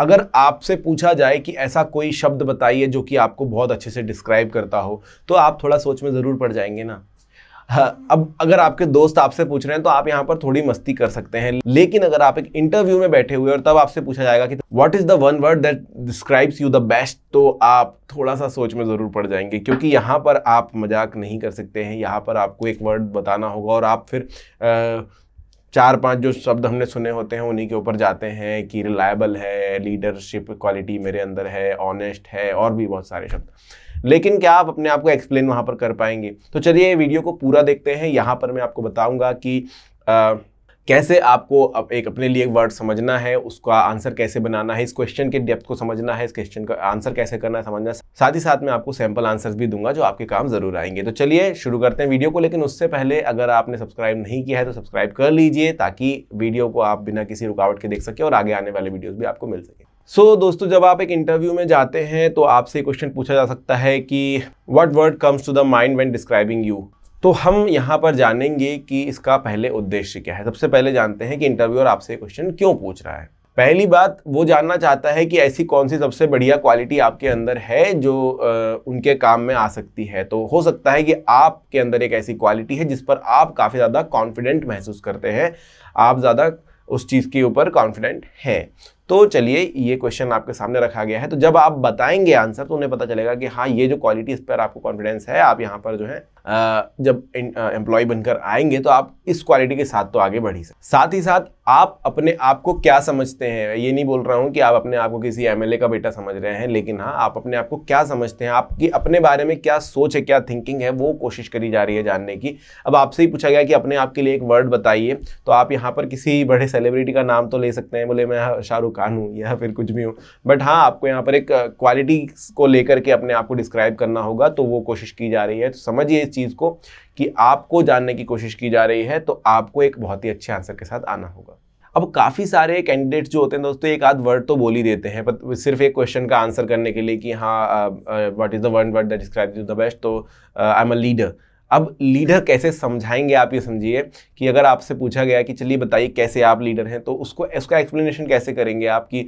अगर आपसे पूछा जाए कि ऐसा कोई शब्द बताइए जो कि आपको बहुत अच्छे से डिस्क्राइब करता हो तो आप थोड़ा सोच में ज़रूर पड़ जाएंगे ना हाँ, अब अगर आपके दोस्त आपसे पूछ रहे हैं तो आप यहाँ पर थोड़ी मस्ती कर सकते हैं लेकिन अगर आप एक इंटरव्यू में बैठे हुए और तब आपसे पूछा जाएगा कि what is the one word that describes you the best तो आप थोड़ा सा सोच में ज़रूर पड़ जाएंगे क्योंकि यहाँ पर आप मजाक नहीं कर सकते हैं यहाँ पर आपको एक वर्ड बताना होगा और आप फिर आ, चार पांच जो शब्द हमने सुने होते हैं उन्हीं के ऊपर जाते हैं कि रिलायबल है लीडरशिप क्वालिटी मेरे अंदर है ऑनेस्ट है और भी बहुत सारे शब्द लेकिन क्या आप अपने आप को एक्सप्लेन वहाँ पर कर पाएंगे तो चलिए वीडियो को पूरा देखते हैं यहाँ पर मैं आपको बताऊँगा कि आ, कैसे आपको अब एक अपने लिए वर्ड समझना है उसका आंसर कैसे बनाना है इस क्वेश्चन के डेप्थ को समझना है इस क्वेश्चन का आंसर कैसे करना है समझना है साथ ही साथ मैं आपको सैम्पल आंसर्स भी दूंगा जो आपके काम जरूर आएंगे तो चलिए शुरू करते हैं वीडियो को लेकिन उससे पहले अगर आपने सब्सक्राइब नहीं किया है तो सब्सक्राइब कर लीजिए ताकि वीडियो को आप बिना किसी रुकावट के देख सके और आगे आने वाले वीडियोज़ भी आपको मिल सके सो so, दोस्तों जब आप एक इंटरव्यू में जाते हैं तो आपसे क्वेश्चन पूछा जा सकता है कि what word comes to the mind when describing you तो हम यहाँ पर जानेंगे कि इसका पहले उद्देश्य क्या है सबसे पहले जानते हैं कि इंटरव्यूअर आपसे क्वेश्चन क्यों पूछ रहा है पहली बात वो जानना चाहता है कि ऐसी कौन सी सबसे बढ़िया क्वालिटी आपके अंदर है जो आ, उनके काम में आ सकती है तो हो सकता है कि आपके अंदर एक ऐसी क्वालिटी है जिस पर आप काफ़ी ज़्यादा कॉन्फिडेंट महसूस करते हैं आप ज़्यादा उस चीज़ के ऊपर कॉन्फिडेंट हैं तो चलिए ये क्वेश्चन आपके सामने रखा गया है तो जब आप बताएंगे आंसर तो उन्हें पता चलेगा कि हाँ ये जो क्वालिटी इस पर आपको कॉन्फिडेंस है आप यहाँ पर जो है जब एम्प्लॉय बनकर आएंगे तो आप इस क्वालिटी के साथ तो आगे बढ़ ही सकते साथ ही साथ आप अपने आप को क्या समझते हैं ये नहीं बोल रहा हूँ कि आप अपने आप को किसी एमएलए का बेटा समझ रहे हैं लेकिन हाँ आप अपने आप को क्या समझते हैं आपकी अपने बारे में क्या सोच है क्या थिंकिंग है वो कोशिश करी जा रही है जानने की अब आपसे ही पूछा गया कि अपने आपके लिए एक वर्ड बताइए तो आप यहाँ पर किसी बड़े सेलिब्रिटी का नाम तो ले सकते हैं बोले मैं शाहरुख दुकान हूँ या फिर कुछ भी हूँ बट हाँ आपको यहाँ पर एक क्वालिटी को लेकर के अपने आप को डिस्क्राइब करना होगा तो वो कोशिश की जा रही है तो समझिए इस चीज़ को कि आपको जानने की कोशिश की जा रही है तो आपको एक बहुत ही अच्छे आंसर के साथ आना होगा अब काफ़ी सारे कैंडिडेट्स जो होते हैं दोस्तों एक आध वर्ड तो बोल ही देते हैं बट सिर्फ एक क्वेश्चन का आंसर करने के लिए कि हाँ what is the one word that describe you the best तो आई एम अ लीडर अब लीडर कैसे समझाएंगे आप ये समझिए कि अगर आपसे पूछा गया कि चलिए बताइए कैसे आप लीडर हैं तो उसको उसका एक्सप्लेनेशन कैसे करेंगे आपकी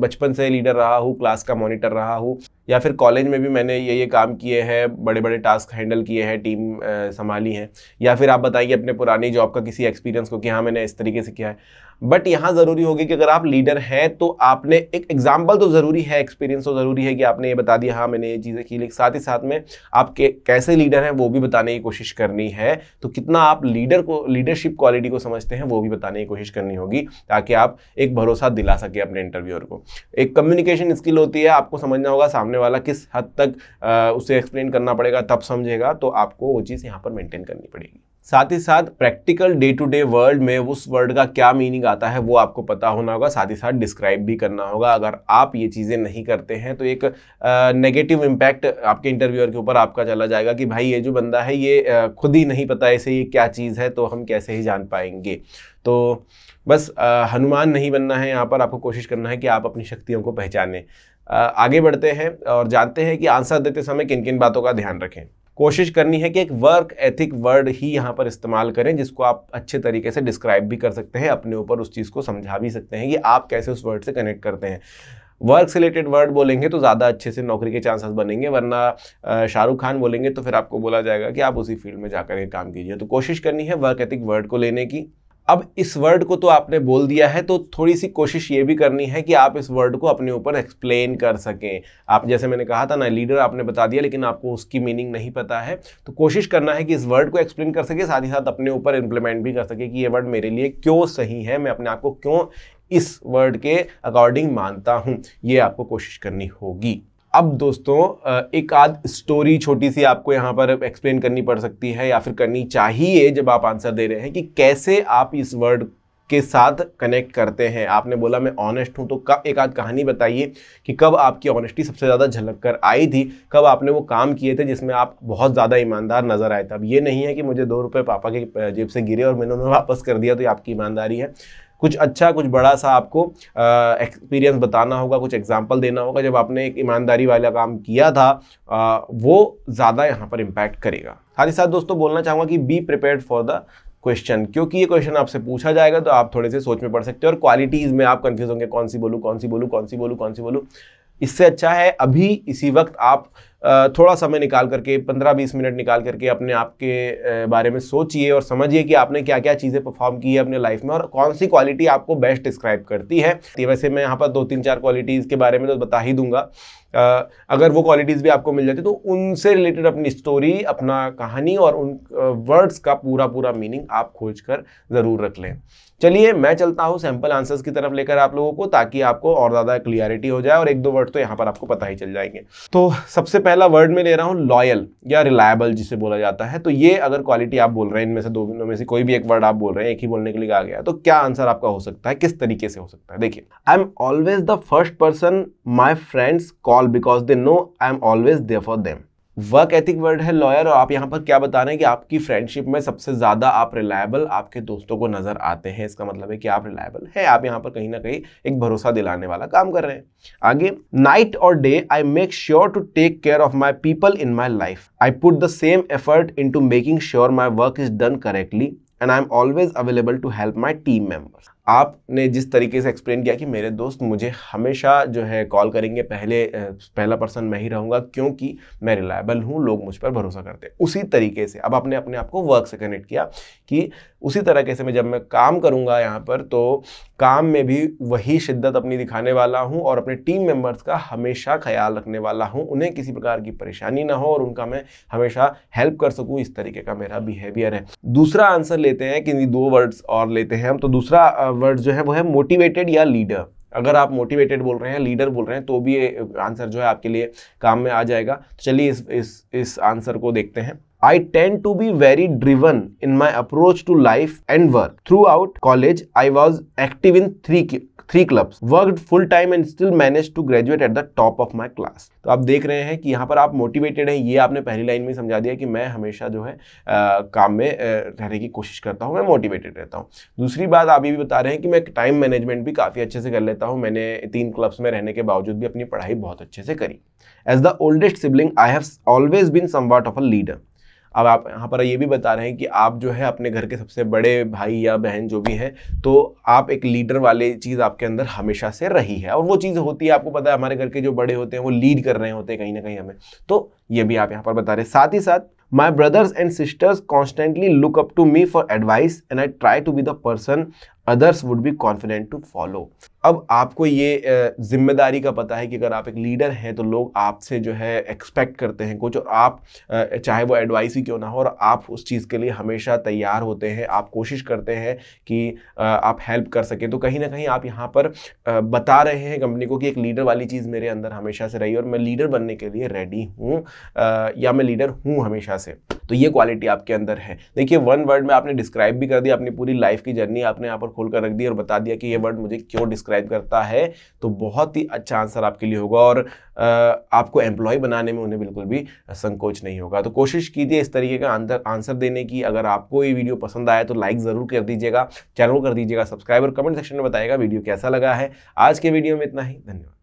बचपन से लीडर रहा हूँ क्लास का मॉनिटर रहा हूँ या फिर कॉलेज में भी मैंने ये ये काम किए हैं बड़े बड़े टास्क हैंडल किए हैं टीम संभाली है या फिर आप बताइए अपने पुरानी जॉब का किसी एक्सपीरियंस को कि हाँ मैंने इस तरीके से किया है बट यहाँ ज़रूरी होगी कि अगर आप लीडर हैं तो आपने एक एग्जाम्पल तो ज़रूरी है एक्सपीरियंस तो ज़रूरी है कि आपने ये बता दिया हाँ मैंने ये चीज़ें की लेकिन साथ ही साथ में आप कैसे लीडर हैं वो भी बताने की कोशिश करनी है तो कितना आप लीडर को लीडरशिप क्वालिटी को समझते हैं वो भी बताने की कोशिश करनी होगी ताकि आप एक भरोसा दिला सके अपने इंटरव्यूअर को एक कम्युनिकेशन स्किल होती है आपको समझना होगा सामने वाला किस हद तक आ, उसे एक्सप्लेन करना पड़ेगा तब समझेगा तो आपको वो चीज़ यहाँ पर मेंटेन करनी पड़ेगी साथ ही साथ practical day to day world में उस वर्ड का क्या मीनिंग आता है वो आपको पता होना होगा साथ ही साथ डिस्क्राइब भी करना होगा अगर आप ये चीज़ें नहीं करते हैं तो एक नेगेटिव इम्पैक्ट आपके इंटरव्यूअर के ऊपर आपका चला जाएगा कि भाई ये जो बंदा है ये खुद ही नहीं पता ऐसे ये क्या चीज़ है तो हम कैसे ही जान पाएंगे तो बस आ, हनुमान नहीं बनना है यहाँ पर आपको कोशिश करना है कि आप अपनी शक्तियों को पहचानें आगे बढ़ते हैं और जानते हैं कि आंसर देते समय किन किन बातों का ध्यान रखें कोशिश करनी है कि एक वर्क एथिक वर्ड ही यहाँ पर इस्तेमाल करें जिसको आप अच्छे तरीके से डिस्क्राइब भी कर सकते हैं अपने ऊपर उस चीज़ को समझा भी सकते हैं कि आप कैसे उस वर्ड से कनेक्ट करते हैं वर्क से रिलेटेड वर्ड बोलेंगे तो ज़्यादा अच्छे से नौकरी के चांसेस बनेंगे वरना शाहरुख खान बोलेंगे तो फिर आपको बोला जाएगा कि आप उसी फील्ड में जाकर एक काम कीजिए तो कोशिश करनी है वर्क एथिक वर्ड को लेने की अब इस वर्ड को तो आपने बोल दिया है तो थोड़ी सी कोशिश ये भी करनी है कि आप इस वर्ड को अपने ऊपर एक्सप्लेन कर सकें आप जैसे मैंने कहा था ना लीडर आपने बता दिया लेकिन आपको उसकी मीनिंग नहीं पता है तो कोशिश करना है कि इस वर्ड को एक्सप्लेन कर सके साथ ही साथ अपने ऊपर इम्प्लीमेंट भी कर सके कि ये वर्ड मेरे लिए क्यों सही है मैं अपने आप को क्यों इस वर्ड के अकॉर्डिंग मानता हूँ ये आपको कोशिश करनी होगी अब दोस्तों एक आध स्टोरी छोटी सी आपको यहाँ पर एक्सप्लेन करनी पड़ सकती है या फिर करनी चाहिए जब आप आंसर दे रहे हैं कि कैसे आप इस वर्ड के साथ कनेक्ट करते हैं आपने बोला मैं ऑनेस्ट हूँ तो कब एक आध कहानी बताइए कि कब आपकी ऑनेस्टी सबसे ज़्यादा झलक कर आई थी कब आपने वो काम किए थे जिसमें आप बहुत ज़्यादा ईमानदार नज़र आए थे अब ये नहीं है कि मुझे दो रुपये पापा के जेब से गिरे और मैंने उन्हें वापस कर दिया तो ये आपकी ईमानदारी है कुछ अच्छा कुछ बड़ा सा आपको एक्सपीरियंस बताना होगा कुछ एग्जाम्पल देना होगा जब आपने एक ईमानदारी वाला काम किया था आ, वो ज़्यादा यहाँ पर इम्पैक्ट करेगा साथ ही साथ दोस्तों बोलना चाहूँगा कि be prepare for the question क्योंकि ये क्वेश्चन आपसे पूछा जाएगा तो आप थोड़े से सोच में पड़ सकते हो और क्वालिटीज़ में आप कन्फ्यूज होंगे कौन सी बोलूँ कौन सी बोलूँ कौन सी बोलूँ कौन सी बोलूँ इससे अच्छा है अभी इसी वक्त आप थोड़ा समय निकाल करके पंद्रह बीस मिनट निकाल करके अपने आप के बारे में सोचिए और समझिए कि आपने क्या क्या चीज़ें परफॉर्म की है अपने लाइफ में और कौन सी क्वालिटी आपको बेस्ट डिस्क्राइब करती है वैसे मैं यहाँ पर दो तीन चार क्वालिटीज़ के बारे में तो बता ही दूंगा अगर वो क्वालिटीज़ भी आपको मिल जाती तो उनसे रिलेटेड अपनी स्टोरी अपना कहानी और उन वर्ड्स का पूरा पूरा मीनिंग आप खोज कर ज़रूर रख लें चलिए मैं चलता हूँ सैम्पल आंसर्स की तरफ लेकर आप लोगों को ताकि आपको और ज़्यादा क्लियरिटी हो जाए और एक दो वर्ड तो यहाँ पर आपको पता ही चल जाएंगे तो सबसे पहले पहला वर्ड में ले रहा हूँ लॉयल या रिलायबल जिसे बोला जाता है तो ये अगर क्वालिटी आप बोल रहे हैं इनमें से दोनों में से कोई भी एक वर्ड आप बोल रहे हैं एक ही बोलने के लिए आ गया तो क्या आंसर आपका हो सकता है किस तरीके से हो सकता है देखिए I am always the first person my friends call because they know I am always there for them work ethic word है लॉयर और आप यहाँ पर क्या बता रहे हैं कि आपकी फ्रेंडशिप में सबसे ज़्यादा आप रिलायबल आपके दोस्तों को नज़र आते हैं इसका मतलब है कि आप रिलायबल है आप यहाँ पर कहीं ना कहीं एक भरोसा दिलाने वाला काम कर रहे हैं आगे नाइट और day I make sure to take care of my people in my life I put the same effort into making sure my work is done correctly and I am always available to help my team members आपने जिस तरीके से explain किया कि मेरे दोस्त मुझे हमेशा जो है कॉल करेंगे पहले पहला पर्सन मैं ही रहूँगा क्योंकि मैं रिलायबल हूँ लोग मुझ पर भरोसा करते हैं उसी तरीके से अब आपने अपने आप को वर्क से कनेक्ट किया कि उसी तरीके से मैं जब मैं काम करूँगा यहाँ पर तो काम में भी वही शिद्दत अपनी दिखाने वाला हूँ और अपने टीम मेम्बर्स का हमेशा ख्याल रखने वाला हूँ उन्हें किसी प्रकार की परेशानी ना हो और उनका मैं हमेशा हेल्प कर सकूँ इस तरीके का मेरा बिहेवियर है दूसरा आंसर लेते हैं कि दो वर्ड्स और लेते हैं हम तो दूसरा वर्ड जो है वो है मोटिवेटेड या लीडर अगर आप मोटिवेटेड बोल रहे हैं लीडर बोल रहे हैं तो भी ये आंसर जो है आपके लिए काम में आ जाएगा तो चलिए इस इस इस आंसर को देखते हैं I tend to be very driven in my approach to life and work. Throughout college, I was active in three three clubs worked full time and still manage to graduate at the top of my class तो आप देख रहे हैं कि यहाँ पर आप motivated हैं ये आपने पहली लाइन में समझा दिया कि मैं हमेशा जो है आ, काम में रहने की कोशिश करता हूँ मैं मोटिवेटेड रहता हूँ दूसरी बात आप ये भी बता रहे हैं कि मैं टाइम मैनेजमेंट भी काफ़ी अच्छे से कर लेता हूँ मैंने तीन क्लब्स में रहने के बावजूद भी अपनी पढ़ाई बहुत अच्छे से करी as the oldest sibling I have always been some of a leader अब आप यहाँ पर ये भी बता रहे हैं कि आप जो है अपने घर के सबसे बड़े भाई या बहन जो भी हैं तो आप एक लीडर वाले चीज़ आपके अंदर हमेशा से रही है और वो चीज़ होती है आपको पता है हमारे घर के जो बड़े होते हैं वो लीड कर रहे होते हैं कहीं ना कहीं हमें तो ये भी आप यहाँ पर बता रहे हैं साथ ही साथ my brothers and sisters constantly look up to me for advice and I try to be the person others would be confident to follow अब आपको ये जिम्मेदारी का पता है कि अगर आप एक लीडर हैं तो लोग आपसे जो है एक्सपेक्ट करते हैं कुछ और आप चाहे वो एडवाइस ही क्यों ना हो और आप उस चीज़ के लिए हमेशा तैयार होते हैं आप कोशिश करते हैं कि आप हेल्प कर सकें तो कहीं ना कहीं आप यहाँ पर बता रहे हैं कंपनी को कि एक लीडर वाली चीज़ मेरे अंदर हमेशा से रही और मैं लीडर बनने के लिए रेडी हूँ या मैं लीडर हूँ हमेशा से तो ये क्वालिटी आपके अंदर है देखिए वन वर्ड में आपने डिस्क्राइब भी कर दिया अपनी पूरी लाइफ की जर्नी आपने यहाँ पर खोल कर रख दिया और बता दिया कि ये वर्ड मुझे क्यों डिस्क्राइब करता है तो बहुत ही अच्छा आंसर आपके लिए होगा और आपको एम्प्लॉय बनाने में उन्हें बिल्कुल भी संकोच नहीं होगा तो कोशिश कीजिए इस तरीके का आंसर देने की अगर आपको ये वीडियो पसंद आया तो लाइक ज़रूर कर दीजिएगा चैनल कर दीजिएगा सब्सक्राइब और कमेंट सेक्शन में बताएगा वीडियो कैसा लगा है आज के वीडियो में इतना ही धन्यवाद